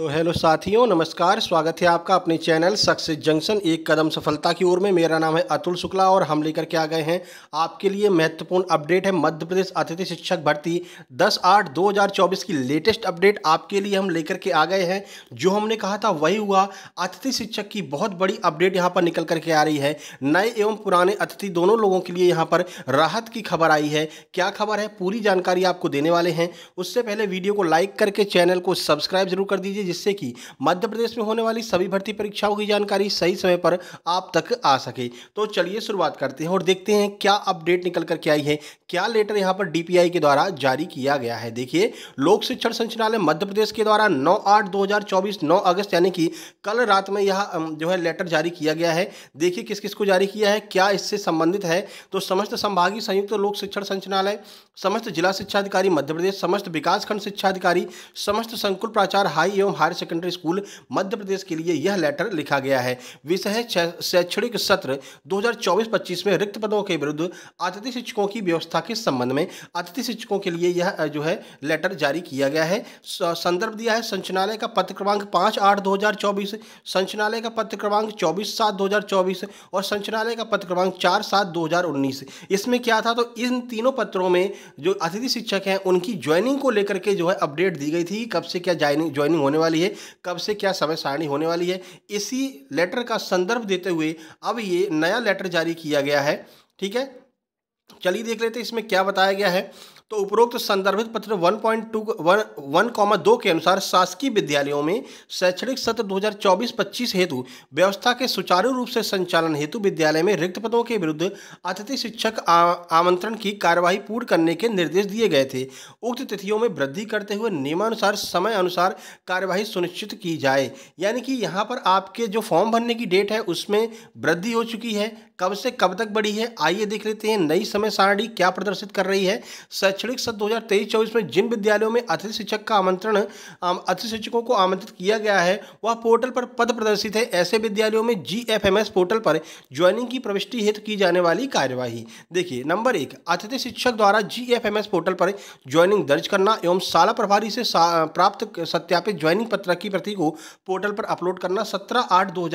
तो हेलो साथियों नमस्कार स्वागत है आपका अपने चैनल सक्सेस जंक्शन एक कदम सफलता की ओर में मेरा नाम है अतुल शुक्ला और हम लेकर के आ गए हैं आपके लिए महत्वपूर्ण अपडेट है मध्य प्रदेश अतिथि शिक्षक भर्ती 10 आठ 2024 की लेटेस्ट अपडेट आपके लिए हम लेकर के आ गए हैं जो हमने कहा था वही हुआ अतिथि शिक्षक की बहुत बड़ी अपडेट यहाँ पर निकल करके आ रही है नए एवं पुराने अतिथि दोनों लोगों के लिए यहाँ पर राहत की खबर आई है क्या खबर है पूरी जानकारी आपको देने वाले हैं उससे पहले वीडियो को लाइक करके चैनल को सब्सक्राइब जरूर कर दीजिए जिससे कि मध्य प्रदेश में होने वाली सभी भर्ती परीक्षाओं की जानकारी सही समय पर आप तक आ सके तो चलिए शुरुआत करते हैं और देखते हैं क्या अपडेट निकल करके आई है क्या लेटर यहाँ पर डीपीआई के द्वारा जारी किया गया है देखिए लोक शिक्षण संचालय मध्य प्रदेश के द्वारा नौ आठ दो हजार चौबीस नौ अगस्त यानी कि कल रात में यह जो है लेटर जारी किया गया है देखिए किस किस को जारी किया है क्या इससे संबंधित है तो समस्त संभागीय संयुक्त लोक शिक्षण संचालय समस्त जिला शिक्षा अधिकारी मध्य प्रदेश समस्त विकासखंड शिक्षा अधिकारी समस्त संकुल प्राचार हाई एवं एवं higher secondary school Madhya Pradesh के लिए यह लेटर लिखा गया है विषय शैक्षणिक सत्र 2024-25 में रिक्त पदों के विरुद्ध अतिथि शिक्षकों की व्यवस्था के संबंध में अतिथि शिक्षकों के लिए यह जो है लेटर जारी किया गया है संदर्भ दिया है संचनालय का पत्र क्रमांक पाँच आठ दो संचनालय का पत्र क्रमांक चौबीस सात दो और संचनालय का पत्र क्रमांक चार सात दो इसमें क्या था तो इन तीनों पत्रों में जो अतिथि शिक्षक हैं उनकी ज्वाइनिंग को लेकर के जो है अपडेट दी गई थी कब से क्या ज्वाइनिंग होने वाली है कब से क्या समय सारणी होने वाली है इसी लेटर का संदर्भ देते हुए अब ये नया लेटर जारी किया गया है ठीक है चलिए देख लेते हैं इसमें क्या बताया गया है तो उपरोक्त संदर्भित पत्र 1.2 वन वन दो के अनुसार शासकीय विद्यालयों में शैक्षणिक सत्र 2024-25 हेतु व्यवस्था के सुचारू रूप से संचालन हेतु विद्यालय में रिक्त पदों के विरुद्ध अतिथि शिक्षक आमंत्रण की कार्यवाही पूर्ण करने के निर्देश दिए गए थे उक्त तिथियों में वृद्धि करते हुए नियमानुसार समय अनुसार कार्यवाही सुनिश्चित की जाए यानी कि यहाँ पर आपके जो फॉर्म भरने की डेट है उसमें वृद्धि हो चुकी है कब से कब तक बढ़ी है आइए देख लेते हैं नई समय सारणी क्या प्रदर्शित कर रही है शैक्षणिक सत्र 2023-24 में जिन विद्यालयों में अतिथि शिक्षक का आमंत्रण अतिथि शिक्षकों को आमंत्रित किया गया है वह पोर्टल पर पद प्रदर्शित है ऐसे विद्यालयों में जी पोर्टल पर ज्वाइनिंग की प्रविष्टि हेतु की जाने वाली कार्यवाही देखिए नंबर एक अतिथि शिक्षक द्वारा जी पोर्टल पर ज्वाइनिंग दर्ज करना एवं शाला प्रभारी से प्राप्त सत्यापित ज्वाइनिंग पत्र की प्रति को पोर्टल पर अपलोड करना सत्रह आठ दो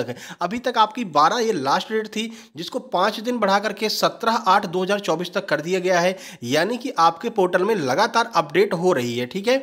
तक है अभी तक आपकी बारह ये लास्ट डेट थी जिसको पाँच दिन बढ़ा करके सत्रह आठ दो तक कर दिया गया है यानी कि आपके पोर्टल में लगातार अपडेट हो रही है ठीक है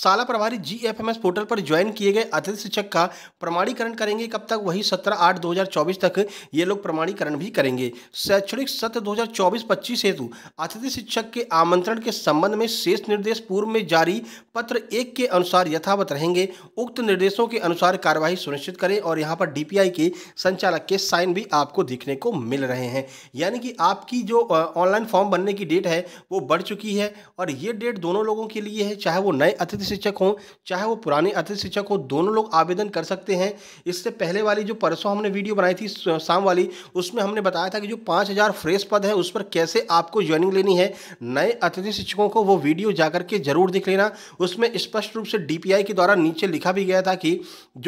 साला प्रभारी G F M S portal पर ज्वाइन किए गए अतिथि शिक्षक का प्रमाणीकरण करेंगे कब तक वही 17 आठ 2024 तक ये लोग प्रमाणीकरण भी करेंगे शैक्षणिक सत्र 2024 पच्चीस हेतु अतिथि शिक्षक के आमंत्रण के संबंध में शेष निर्देश पूर्व में जारी पत्र एक के अनुसार यथावत रहेंगे उक्त निर्देशों के अनुसार कार्यवाही सुनिश्चित करें और यहाँ पर डी के संचालक के साइन भी आपको दिखने को मिल रहे हैं यानी कि आपकी जो ऑनलाइन फॉर्म बनने की डेट है वो बढ़ चुकी है और ये डेट दोनों लोगों के लिए है चाहे वो नए अतिथि अतिथि शिक्षक हों चाहे वो पुराने अतिथि शिक्षक हों दोनों लोग आवेदन कर सकते हैं इससे पहले वाली जो परसों हमने वीडियो बनाई थी शाम वाली उसमें हमने बताया था कि जो पाँच हज़ार फ्रेश पद है उस पर कैसे आपको ज्वाइनिंग लेनी है नए अतिथि शिक्षकों को वो वीडियो जा करके जरूर देख लेना उसमें स्पष्ट रूप से डी के द्वारा नीचे लिखा भी गया था कि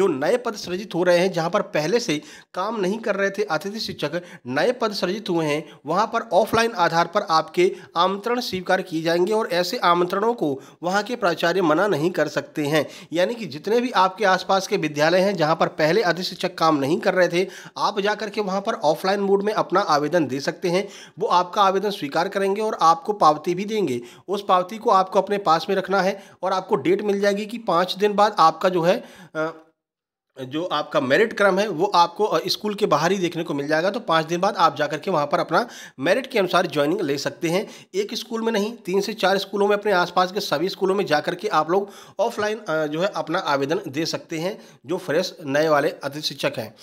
जो नए पद सृजित हो रहे हैं जहाँ पर पहले से काम नहीं कर रहे थे अतिथि शिक्षक नए पद सृजित हुए हैं वहाँ पर ऑफलाइन आधार पर आपके आमंत्रण स्वीकार किए जाएंगे और ऐसे आमंत्रणों को वहाँ के प्राचार्य मना मना नहीं कर सकते हैं यानी कि जितने भी आपके आसपास के विद्यालय हैं जहां पर पहले अधिशिक्षक काम नहीं कर रहे थे आप जा करके वहां पर ऑफलाइन मोड में अपना आवेदन दे सकते हैं वो आपका आवेदन स्वीकार करेंगे और आपको पावती भी देंगे उस पावती को आपको अपने पास में रखना है और आपको डेट मिल जाएगी कि पाँच दिन बाद आपका जो है आ, जो आपका मेरिट क्रम है वो आपको स्कूल के बाहर ही देखने को मिल जाएगा तो पाँच दिन बाद आप जा के वहाँ पर अपना मेरिट के अनुसार ज्वाइनिंग ले सकते हैं एक स्कूल में नहीं तीन से चार स्कूलों में अपने आसपास के सभी स्कूलों में जा के आप लोग ऑफलाइन जो है अपना आवेदन दे सकते हैं जो फ्रेश नए वाले अतिथि शिक्षक हैं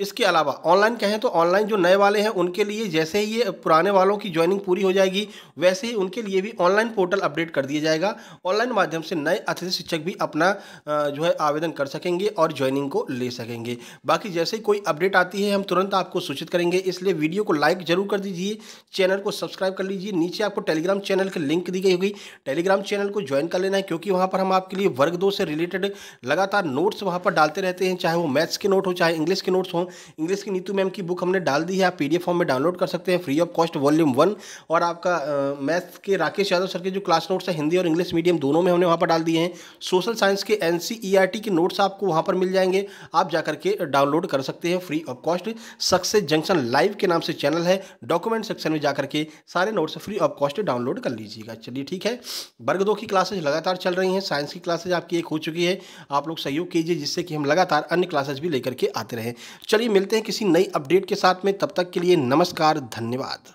इसके अलावा ऑनलाइन कहें तो ऑनलाइन जो नए वाले हैं उनके लिए जैसे ही ये पुराने वालों की ज्वाइनिंग पूरी हो जाएगी वैसे ही उनके लिए भी ऑनलाइन पोर्टल अपडेट कर दिया जाएगा ऑनलाइन माध्यम से नए अतिथि शिक्षक भी अपना जो है आवेदन कर सकेंगे और ज्वाइनिंग को ले सकेंगे बाकी जैसे ही कोई अपडेट आती है हम तुरंत आपको सूचित करेंगे इसलिए वीडियो को लाइक जरूर कर दीजिए चैनल को सब्सक्राइब कर लीजिए नीचे आपको टेलीग्राम चैनल की लिंक दी गई होगी टेलीग्राम चैनल को ज्वाइन कर लेना है क्योंकि वहाँ पर हम आपके लिए वर्ग दो से रिलेटेड लगातार नोट्स वहाँ पर डालते रहते हैं चाहे वो मैथ्स के नोट हो चाहे इंग्लिश के नोट्स हों इंग्लिश की नीतू मैम की बुक हमने डाल दी है आप पी फॉर्म में डाउनलोड कर सकते हैं free of cost volume one और आपका मैथ्स के राकेश यादव सर के जो क्लास नोट्स हैं हिंदी और इंग्लिश मीडियम दोनों में हमने वहाँ पर डाल दिए हैं सोशल साइंस के एन के नोट्स आपको वहाँ पर मिल जाएंगे आप जाकर के डाउनलोड कर सकते हैं free of cost success junction live के नाम से चैनल है डॉक्यूमेंट सेक्शन में जाकर के सारे notes free of cost download कर लीजिएगा चलिए ठीक है वर्ग दो की क्लासेज लगातार चल रही हैं साइंस की क्लासेज आपकी एक हो चुकी है आप लोग सहयोग कीजिए जिससे कि हम लगातार अन्य क्लासेज भी लेकर के आते रहें चलिए मिलते हैं किसी नई अपडेट के साथ में तब तक के लिए नमस्कार धन्यवाद